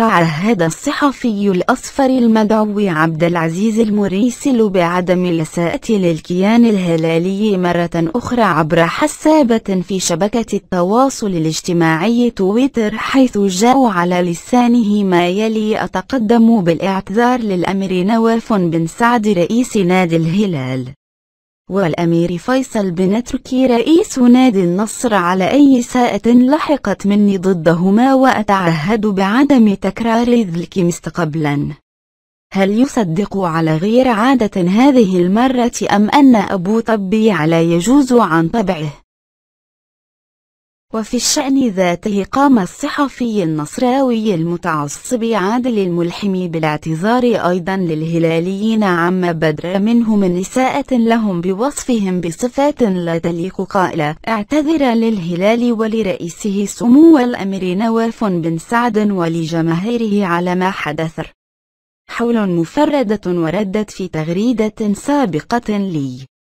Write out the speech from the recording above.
تعهد الصحفي الأصفر المدعو عبد العزيز المريسل بعدم الإساءة للكيان الهلالي مرة أخرى عبر حسابة في شبكة التواصل الاجتماعي تويتر حيث جاء على لسانه ما يلي أتقدم بالاعتذار للأمير نواف بن سعد رئيس نادي الهلال والأمير فيصل بن تركي رئيس نادي النصر على أي ساءة لحقت مني ضدهما وأتعهد بعدم تكرار ذلك مستقبلا هل يصدق على غير عادة هذه المرة أم أن أبو طبي على يجوز عن طبعه وفي الشأن ذاته قام الصحفي النصراوي المتعصب عادل الملحمي بالاعتذار أيضا للهلاليين عما بدر منه من إساءة لهم بوصفهم بصفات لا تليق قائلا اعتذر للهلال ولرئيسه سمو الأمير نواف بن سعد ولجماهيره على ما حدث حول مفردة وردت في تغريدة سابقة لي